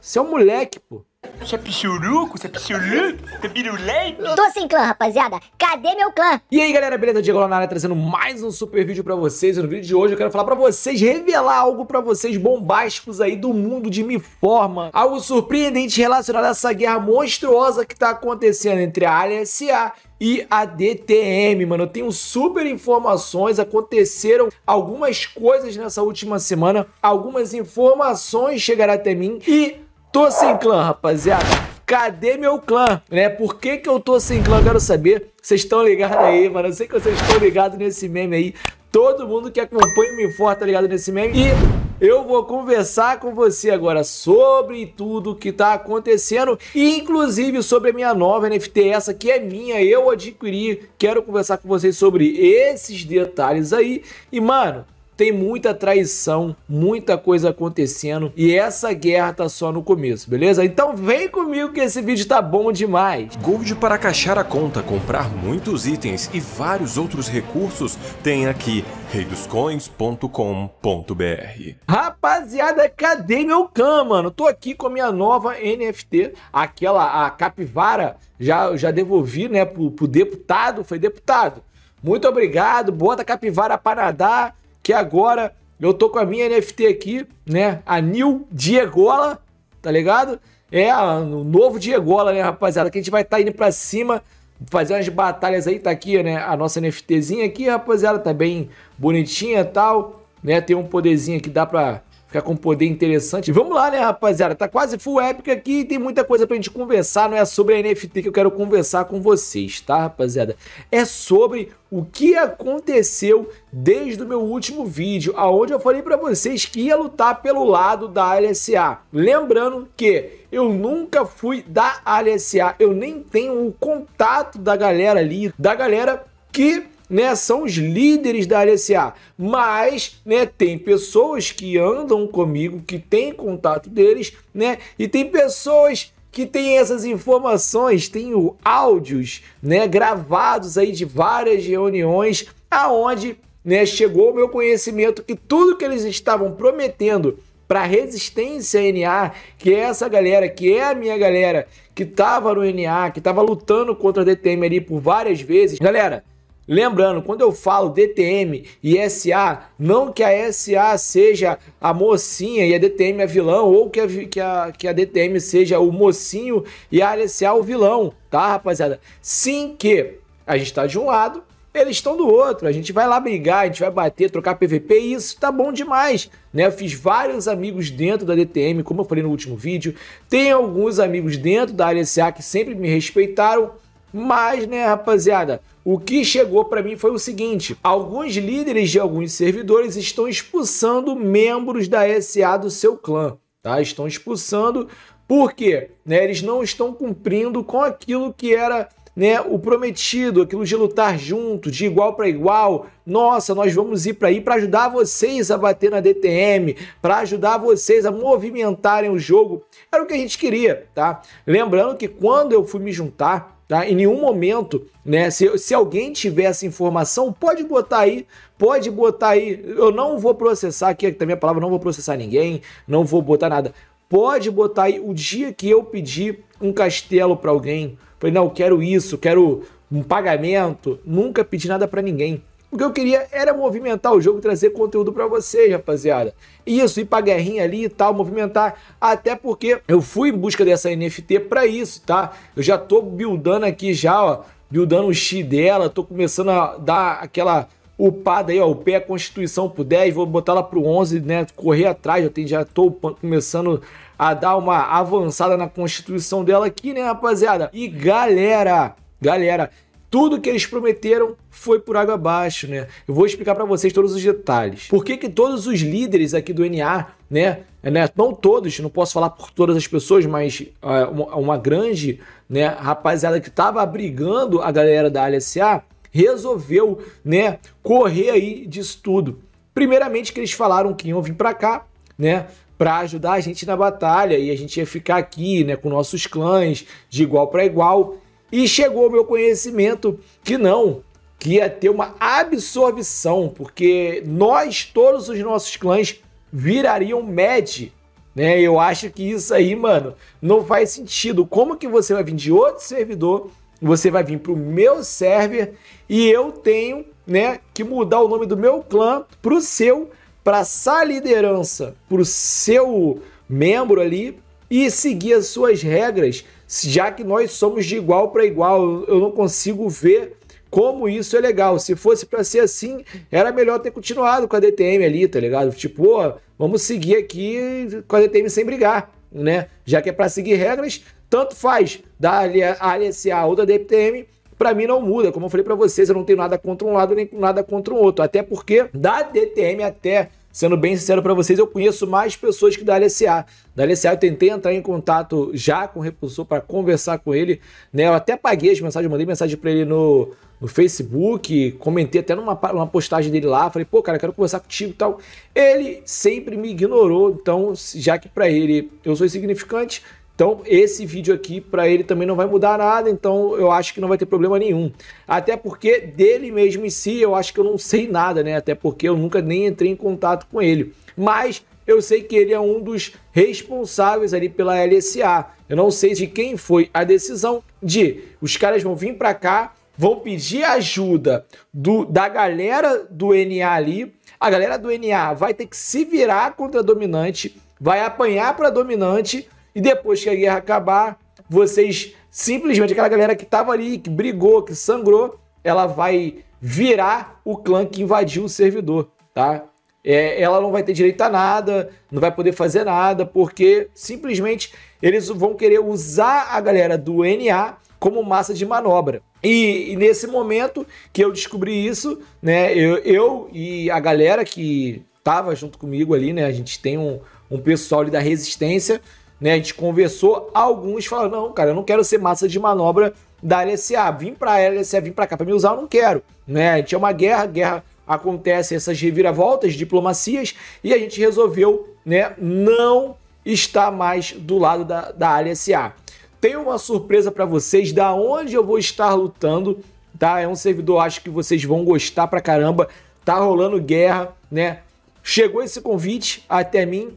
Você é um moleque, pô. Você é pichuruco, você é pichuruco, você é pirulento. Tô sem clã, rapaziada. Cadê meu clã? E aí, galera, beleza? Diego Lanara trazendo mais um super vídeo pra vocês. E no vídeo de hoje eu quero falar pra vocês, revelar algo pra vocês bombásticos aí do mundo de Me Forma. Algo surpreendente relacionado a essa guerra monstruosa que tá acontecendo entre a Alia S.A e a DTM, mano. Eu tenho super informações, aconteceram algumas coisas nessa última semana, algumas informações chegaram até mim e tô sem clã, rapaziada? Cadê meu clã? Né? Por que, que eu tô sem clã? Quero saber. Vocês estão ligados aí, mano. Eu sei que vocês estão ligados nesse meme aí. Todo mundo que acompanha o Me For tá ligado nesse meme. E eu vou conversar com você agora sobre tudo que está acontecendo, inclusive sobre a minha nova NFT, essa que é minha, eu adquiri. Quero conversar com vocês sobre esses detalhes aí. E, mano, tem muita traição, muita coisa acontecendo e essa guerra tá só no começo, beleza? Então vem comigo que esse vídeo tá bom demais. Gold para caixar a conta, comprar muitos itens e vários outros recursos tem aqui reidoscoins.com.br. Rapaziada, cadê meu cam, mano? Tô aqui com a minha nova NFT, aquela a capivara, já já devolvi, né, pro, pro deputado, foi deputado. Muito obrigado, bota capivara para nadar que agora eu tô com a minha NFT aqui, né? A New Diegola, tá ligado? É o novo Diegola, né, rapaziada? Que a gente vai estar tá indo pra cima, fazer umas batalhas aí, tá aqui, né? A nossa NFTzinha aqui, rapaziada, tá bem bonitinha e tal, né? Tem um poderzinho que dá pra ficar com um poder interessante. vamos lá, né, rapaziada? Tá quase full épica aqui, e tem muita coisa pra gente conversar, não é sobre a NFT que eu quero conversar com vocês, tá, rapaziada? É sobre o que aconteceu desde o meu último vídeo, aonde eu falei para vocês que ia lutar pelo lado da LSA. Lembrando que eu nunca fui da LSA, eu nem tenho o contato da galera ali, da galera que né, são os líderes da LSA, mas, né, tem pessoas que andam comigo, que têm contato deles, né, e tem pessoas que têm essas informações, tenho áudios, né, gravados aí de várias reuniões aonde, né, chegou o meu conhecimento que tudo que eles estavam prometendo para resistência NA, que é essa galera, que é a minha galera que tava no NA, que tava lutando contra a DTM ali por várias vezes. Galera, Lembrando, quando eu falo DTM e SA, não que a SA seja a mocinha e a DTM é vilão, ou que a, que a, que a DTM seja o mocinho e a SA é o vilão, tá, rapaziada? Sim que a gente está de um lado, eles estão do outro. A gente vai lá brigar, a gente vai bater, trocar PVP e isso tá bom demais, né? Eu fiz vários amigos dentro da DTM, como eu falei no último vídeo. Tem alguns amigos dentro da área SA que sempre me respeitaram, mas, né, rapaziada, o que chegou para mim foi o seguinte: alguns líderes de alguns servidores estão expulsando membros da SA do seu clã, tá? Estão expulsando porque né, eles não estão cumprindo com aquilo que era né, o prometido, aquilo de lutar junto, de igual para igual. Nossa, nós vamos ir para aí para ajudar vocês a bater na DTM, para ajudar vocês a movimentarem o jogo. Era o que a gente queria, tá? Lembrando que quando eu fui me juntar Tá? Em nenhum momento, né? Se, se alguém tiver essa informação, pode botar aí, pode botar aí. Eu não vou processar aqui, também a palavra não vou processar ninguém, não vou botar nada. Pode botar aí o dia que eu pedi um castelo para alguém. Falei, não, quero isso, quero um pagamento. Nunca pedi nada para ninguém. O que eu queria era movimentar o jogo, trazer conteúdo para vocês, rapaziada. Isso, ir pra guerrinha ali e tal, movimentar. Até porque eu fui em busca dessa NFT para isso, tá? Eu já tô buildando aqui já, ó. Buildando o X dela, tô começando a dar aquela upada aí, ó. pé a Constituição pro 10, vou botar ela pro 11, né? Correr atrás, eu tenho, já tô começando a dar uma avançada na Constituição dela aqui, né, rapaziada? E galera, galera, tudo que eles prometeram foi por água abaixo, né? Eu vou explicar para vocês todos os detalhes. Por que, que todos os líderes aqui do NA, né, né, não todos, não posso falar por todas as pessoas, mas uh, uma, grande, né, rapaziada que estava abrigando a galera da LSA, resolveu, né, correr aí disso tudo. Primeiramente que eles falaram que iam vir para cá, né, para ajudar a gente na batalha e a gente ia ficar aqui, né, com nossos clãs de igual para igual e chegou ao meu conhecimento que não, que ia ter uma absorção, porque nós, todos os nossos clãs, virariam MED. Né? Eu acho que isso aí, mano, não faz sentido. Como que você vai vir de outro servidor, você vai vir para o meu server e eu tenho né, que mudar o nome do meu clã para o seu, para essa liderança, para o seu membro ali e seguir as suas regras já que nós somos de igual para igual, eu não consigo ver como isso é legal. Se fosse para ser assim, era melhor ter continuado com a DTM ali, tá ligado? Tipo, oh, vamos seguir aqui com a DTM sem brigar, né? Já que é para seguir regras, tanto faz da ALSA ou da DTM, para mim não muda. Como eu falei para vocês, eu não tenho nada contra um lado nem nada contra o outro. Até porque da DTM até Sendo bem sincero para vocês, eu conheço mais pessoas que da LSA. Da LSA eu tentei entrar em contato já com o repulsor para conversar com ele, né? Eu até paguei as mensagens, mandei mensagem para ele no, no Facebook, comentei até numa, numa postagem dele lá, falei, pô, cara, quero conversar contigo e tal. Ele sempre me ignorou, então, já que para ele eu sou insignificante, então, esse vídeo aqui, para ele também não vai mudar nada, então eu acho que não vai ter problema nenhum. Até porque dele mesmo em si, eu acho que eu não sei nada, né? Até porque eu nunca nem entrei em contato com ele. Mas eu sei que ele é um dos responsáveis ali pela LSA. Eu não sei de quem foi a decisão de os caras vão vir para cá, vão pedir ajuda do, da galera do NA ali. A galera do NA vai ter que se virar contra a dominante, vai apanhar para dominante e depois que a guerra acabar, vocês simplesmente, aquela galera que estava ali, que brigou, que sangrou, ela vai virar o clã que invadiu o servidor, tá? É, ela não vai ter direito a nada, não vai poder fazer nada, porque simplesmente eles vão querer usar a galera do NA como massa de manobra. E, e nesse momento que eu descobri isso, né, eu, eu e a galera que estava junto comigo ali, né, a gente tem um, um pessoal ali da resistência, né? A gente conversou, alguns falaram: não, cara, eu não quero ser massa de manobra da LSA, vim para LSA, vim para cá para me usar, eu não quero. Né? A gente é uma guerra, guerra acontece essas reviravoltas, diplomacias, e a gente resolveu né, não estar mais do lado da, da LSA. Tem uma surpresa para vocês da onde eu vou estar lutando, tá? É um servidor, acho que vocês vão gostar pra caramba. Tá rolando guerra, né? Chegou esse convite até mim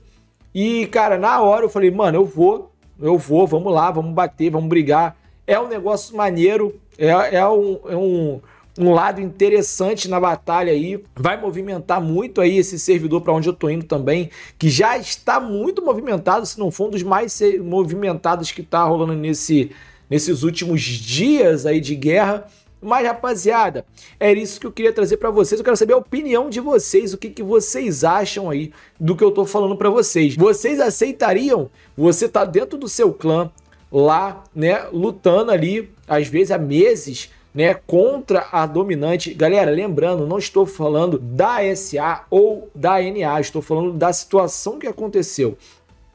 e, cara, na hora eu falei, mano, eu vou, eu vou, vamos lá, vamos bater, vamos brigar. É um negócio maneiro, é, é um, é um, um lado interessante na batalha aí. Vai movimentar muito aí esse servidor para onde eu tô indo também, que já está muito movimentado, se não for um dos mais movimentados que tá rolando nesse, nesses últimos dias aí de guerra. Mas, rapaziada, era é isso que eu queria trazer para vocês. Eu quero saber a opinião de vocês, o que, que vocês acham aí do que eu tô falando para vocês. Vocês aceitariam? Você tá dentro do seu clã, lá, né, lutando ali, às vezes há meses, né, contra a dominante. Galera, lembrando, não estou falando da SA ou da NA, estou falando da situação que aconteceu.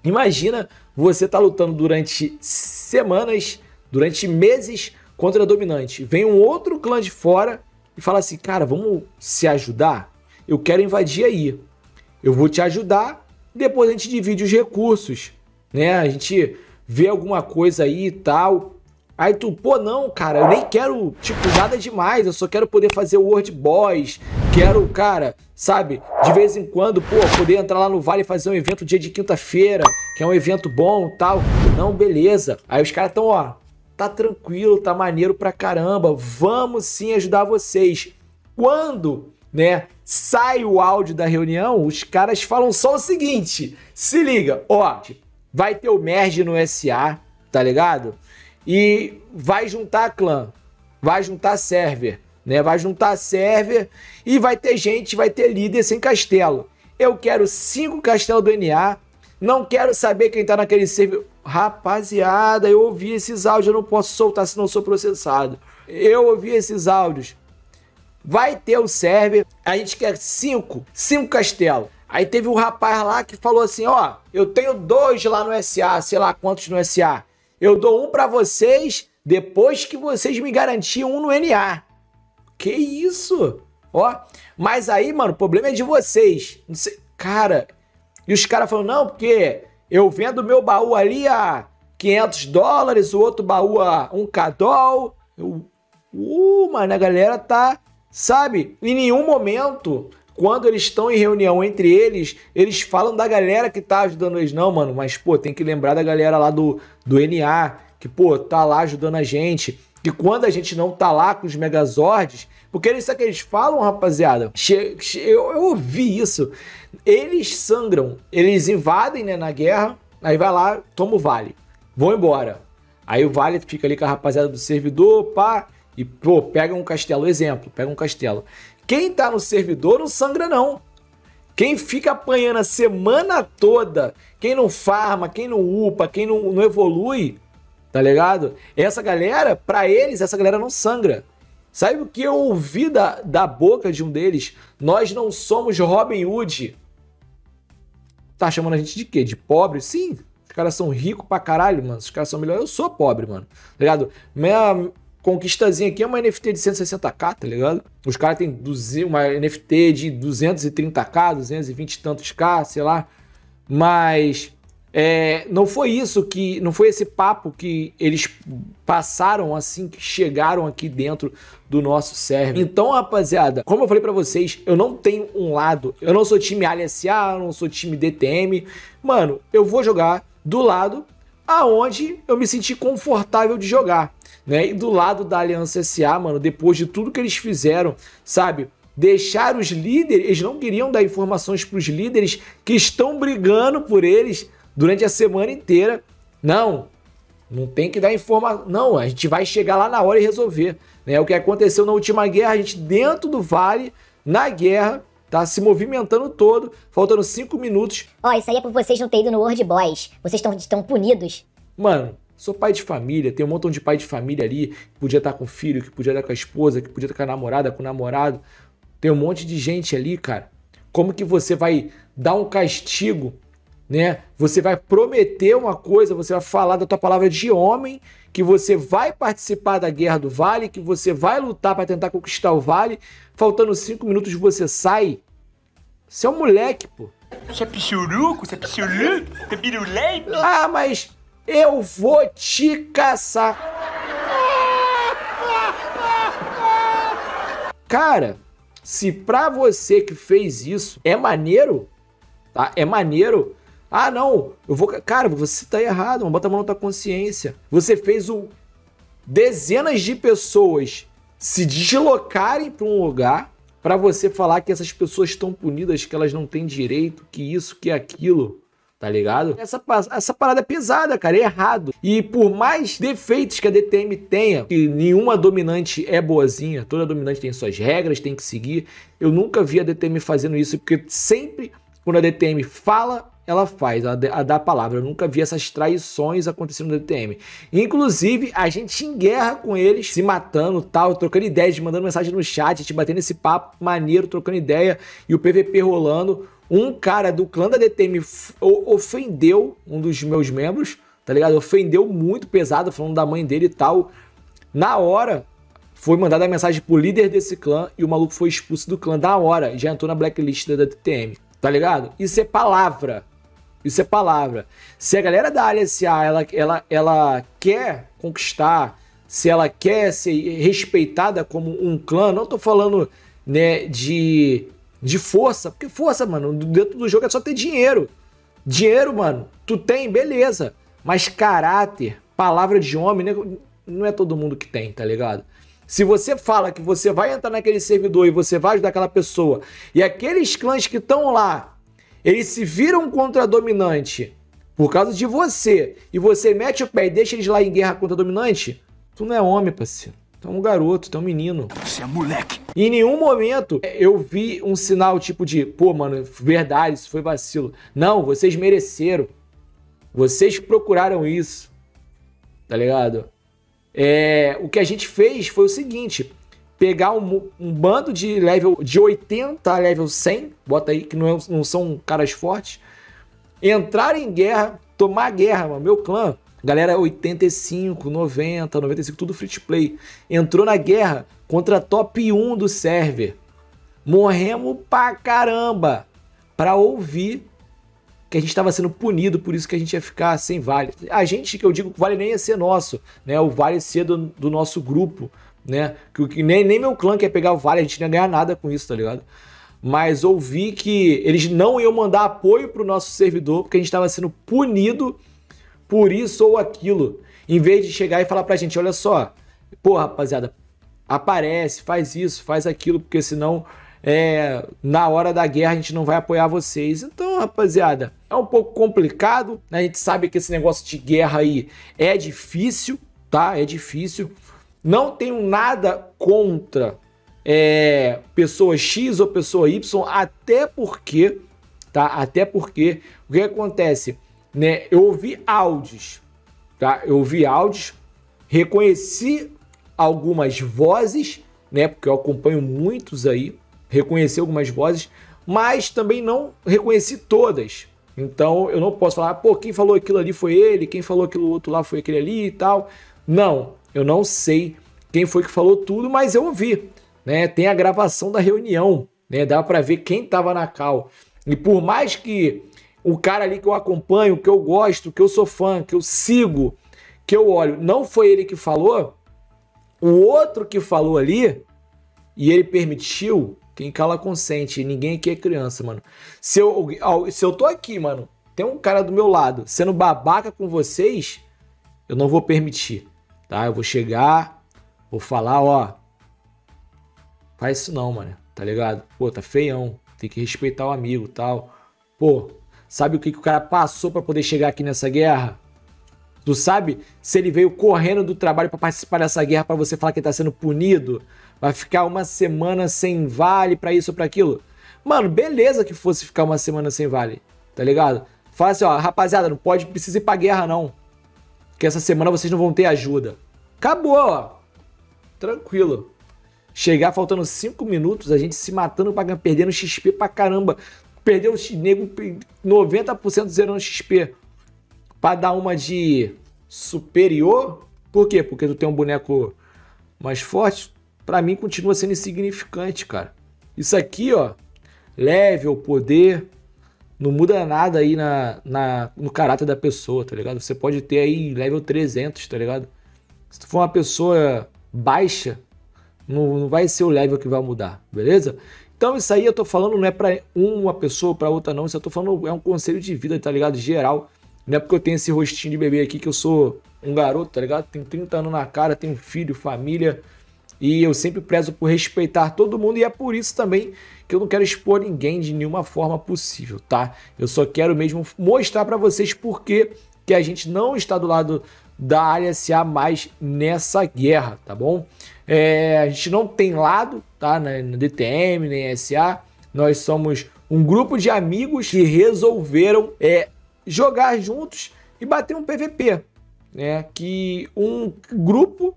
Imagina você tá lutando durante semanas, durante meses contra a dominante, vem um outro clã de fora e fala assim: cara, vamos se ajudar? Eu quero invadir aí. Eu vou te ajudar, depois a gente divide os recursos, né? A gente vê alguma coisa aí e tal. Aí tu, pô, não, cara, eu nem quero, tipo, nada demais, eu só quero poder fazer World Boys, quero, cara, sabe, de vez em quando, pô, poder entrar lá no Vale e fazer um evento dia de quinta-feira, que é um evento bom tal. Não, beleza. Aí os caras estão, ó, tá tranquilo, tá maneiro pra caramba, vamos sim ajudar vocês. Quando, né, sai o áudio da reunião, os caras falam só o seguinte: se liga, ó, vai ter o merge no SA, tá ligado? E vai juntar clã, vai juntar server, né? Vai juntar server e vai ter gente, vai ter líder sem castelo. Eu quero cinco castelos do NA, não quero saber quem tá naquele server Rapaziada, eu ouvi esses áudios, eu não posso soltar se não sou processado. Eu ouvi esses áudios. Vai ter o server, a gente quer cinco, cinco castelos. Aí teve um rapaz lá que falou assim, ó, eu tenho dois lá no SA, sei lá quantos no SA. Eu dou um para vocês depois que vocês me garantirem um no NA. Que isso? Ó, mas aí, mano, o problema é de vocês. Cara, e os caras falaram, não, porque eu vendo meu baú ali a 500 dólares, o outro baú a 1k doll. Eu, uh, mano, a galera tá, sabe? Em nenhum momento, quando eles estão em reunião entre eles, eles falam da galera que tá ajudando eles. Não, mano, mas, pô, tem que lembrar da galera lá do, do NA, que, pô, tá lá ajudando a gente que quando a gente não tá lá com os Megazords, porque eles, é que eles falam, rapaziada? eu, eu ouvi isso. Eles sangram, eles invadem, né, na guerra, aí vai lá, toma o vale, vão embora. Aí o vale fica ali com a rapaziada do servidor, pá, e pô, pega um castelo, exemplo, pega um castelo. Quem tá no servidor não sangra não. Quem fica apanhando a semana toda, quem não farma, quem não upa, quem não, não evolui, Tá ligado? Essa galera, para eles, essa galera não sangra. Sabe o que eu ouvi da, da boca de um deles? Nós não somos Robin Hood. Tá chamando a gente de quê? De pobre? Sim. Os caras são ricos pra caralho, mano. Os caras são melhores. Eu sou pobre, mano. Tá ligado? Minha conquistazinha aqui é uma NFT de 160k, tá ligado? Os caras têm uma NFT de 230k, 220 e tantos k, sei lá. Mas é, não foi isso que. Não foi esse papo que eles passaram assim que chegaram aqui dentro do nosso server. Então, rapaziada, como eu falei para vocês, eu não tenho um lado. Eu não sou time ALSA, eu não sou time DTM. Mano, eu vou jogar do lado aonde eu me senti confortável de jogar. Né? E do lado da Aliança SA, mano, depois de tudo que eles fizeram, sabe? Deixar os líderes, eles não queriam dar informações para os líderes que estão brigando por eles, durante a semana inteira. Não, não tem que dar informação. Não, a gente vai chegar lá na hora e resolver. Né? É o que aconteceu na última guerra, a gente dentro do vale, na guerra, tá se movimentando todo, faltando cinco minutos. Ó, oh, isso aí é por vocês não terem ido no World Boys. Vocês estão punidos. Mano, Sou pai de família, tem um montão de pai de família ali, que podia estar tá com o filho, que podia estar tá com a esposa, que podia estar tá com a namorada, com o namorado. Tem um monte de gente ali, cara. Como que você vai dar um castigo né? Você vai prometer uma coisa, você vai falar da tua palavra de homem, que você vai participar da guerra do vale, que você vai lutar para tentar conquistar o vale. Faltando cinco minutos você sai. Você é um moleque, pô. Você é pichuruco, você é pichuruco, você é pirulento. Ah, mas eu vou te caçar. Cara, se pra você que fez isso é maneiro, tá? É maneiro, ah, não, eu vou. Cara, você tá errado, mano. Bota a mão na tua consciência. Você fez o dezenas de pessoas se deslocarem para um lugar para você falar que essas pessoas estão punidas, que elas não têm direito, que isso, que aquilo. Tá ligado? Essa, essa parada é pesada, cara, é errado. E por mais defeitos que a DTM tenha, que nenhuma dominante é boazinha, toda dominante tem suas regras, tem que seguir. Eu nunca vi a DTM fazendo isso, porque sempre quando a DTM fala ela faz, a, a da palavra. Eu nunca vi essas traições acontecendo no DTM. Inclusive, a gente em guerra com eles, se matando, tal, trocando ideias, mandando mensagem no chat, te batendo esse papo maneiro, trocando ideia e o PVP rolando. Um cara do clã da DTM ofendeu um dos meus membros, tá ligado? Ofendeu muito pesado, falando da mãe dele e tal. Na hora, foi mandada a mensagem pro líder desse clã e o maluco foi expulso do clã da hora. Já entrou na blacklist da DTM, tá ligado? Isso é palavra. Isso é palavra. Se a galera da área SA ela, ela, ela quer conquistar, se ela quer ser respeitada como um clã, não estou falando né, de, de força, porque força, mano, dentro do jogo é só ter dinheiro. Dinheiro, mano, tu tem, beleza. Mas caráter, palavra de homem, né, não é todo mundo que tem, tá ligado? Se você fala que você vai entrar naquele servidor e você vai ajudar aquela pessoa, e aqueles clãs que estão lá eles se viram contra a dominante por causa de você e você mete o pé e deixa eles lá em guerra contra a dominante, tu não é homem, parceiro. Tu é um garoto, tu é um menino. Você é moleque. E em nenhum momento eu vi um sinal tipo de, pô, mano, verdade, isso foi vacilo. Não, vocês mereceram. Vocês procuraram isso. Tá ligado? É, o que a gente fez foi o seguinte: pegar um, um, bando de level de 80 a level 100, bota aí que não, é não são caras fortes, entrar em guerra, tomar guerra, mano. meu clã, galera 85, 90, 95, tudo free to play, entrou na guerra contra top 1 do server. Morremos pra caramba pra ouvir que a gente estava sendo punido, por isso que a gente ia ficar sem vale. A gente, que eu digo, vale nem ia ser nosso, né? O vale ser do, do nosso grupo, né? Que nem, nem meu clã quer pegar o Vale, a gente não ia ganhar nada com isso, tá ligado? Mas ouvi que eles não iam mandar apoio pro nosso servidor porque a gente estava sendo punido por isso ou aquilo. Em vez de chegar e falar pra gente, olha só, pô, rapaziada, aparece, faz isso, faz aquilo, porque senão é, na hora da guerra a gente não vai apoiar vocês. Então, rapaziada, é um pouco complicado. Né? A gente sabe que esse negócio de guerra aí é difícil, tá? É difícil. Não tenho nada contra é, pessoa X ou pessoa Y, até porque, tá? Até porque o que acontece, né? Eu ouvi áudios, tá? Eu ouvi áudios, reconheci algumas vozes, né? Porque eu acompanho muitos aí, reconheci algumas vozes, mas também não reconheci todas. Então eu não posso falar, ah, pô, quem falou aquilo ali foi ele, quem falou aquilo outro lá foi aquele ali e tal. Não, eu não sei quem foi que falou tudo, mas eu ouvi. Né? Tem a gravação da reunião, né? Dá para ver quem estava na cal. E por mais que o cara ali que eu acompanho, que eu gosto, que eu sou fã, que eu sigo, que eu olho, não foi ele que falou, o outro que falou ali e ele permitiu, quem cala consente, ninguém aqui é criança, mano. Se eu, se eu tô aqui, mano, tem um cara do meu lado sendo babaca com vocês, eu não vou permitir. Tá? Eu vou chegar, vou falar, ó. Faz isso não, mano. Tá ligado? Pô, tá feião. Tem que respeitar o amigo tal. Pô, sabe o que, que o cara passou para poder chegar aqui nessa guerra? Tu sabe se ele veio correndo do trabalho para participar dessa guerra para você falar que ele tá sendo punido? Vai ficar uma semana sem vale para isso ou pra aquilo? Mano, beleza que fosse ficar uma semana sem vale, tá ligado? Fala assim, ó, rapaziada, não pode, precisa ir pra guerra não que essa semana vocês não vão ter ajuda. Acabou, ó. Tranquilo. Chegar faltando 5 minutos, a gente se matando, pagando, perdendo XP pra caramba. Perdeu o nego 90% zerando XP. Pra dar uma de superior. Por quê? Porque tu tem um boneco mais forte. Pra mim continua sendo insignificante, cara. Isso aqui, ó. Level, poder, não muda nada aí na, na, no caráter da pessoa, tá ligado? Você pode ter aí level 300, tá ligado? Se tu for uma pessoa baixa, não, não vai ser o level que vai mudar, beleza? Então isso aí eu tô falando não é para uma pessoa para outra não, isso eu tô falando é um conselho de vida, tá ligado? Geral. Não é porque eu tenho esse rostinho de bebê aqui que eu sou um garoto, tá ligado? Tenho 30 anos na cara, tenho filho, família, e eu sempre prezo por respeitar todo mundo e é por isso também que eu não quero expor ninguém de nenhuma forma possível, tá? Eu só quero mesmo mostrar para vocês por que a gente não está do lado da área SA mais nessa guerra, tá bom? É, a gente não tem lado, tá? Na, na DTM, nem SA. Nós somos um grupo de amigos que resolveram é, jogar juntos e bater um PVP, né? Que um grupo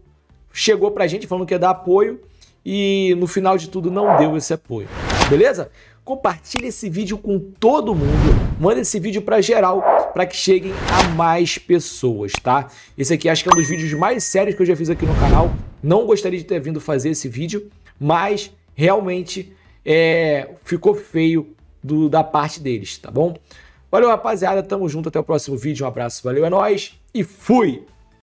chegou pra gente falando que ia dar apoio e no final de tudo não deu esse apoio. Beleza? Compartilhe esse vídeo com todo mundo. Manda esse vídeo para geral para que cheguem a mais pessoas, tá? Esse aqui acho que é um dos vídeos mais sérios que eu já fiz aqui no canal. Não gostaria de ter vindo fazer esse vídeo, mas realmente é, ficou feio do, da parte deles, tá bom? Valeu, rapaziada. Tamo junto. Até o próximo vídeo. Um abraço. Valeu, é nóis. E fui!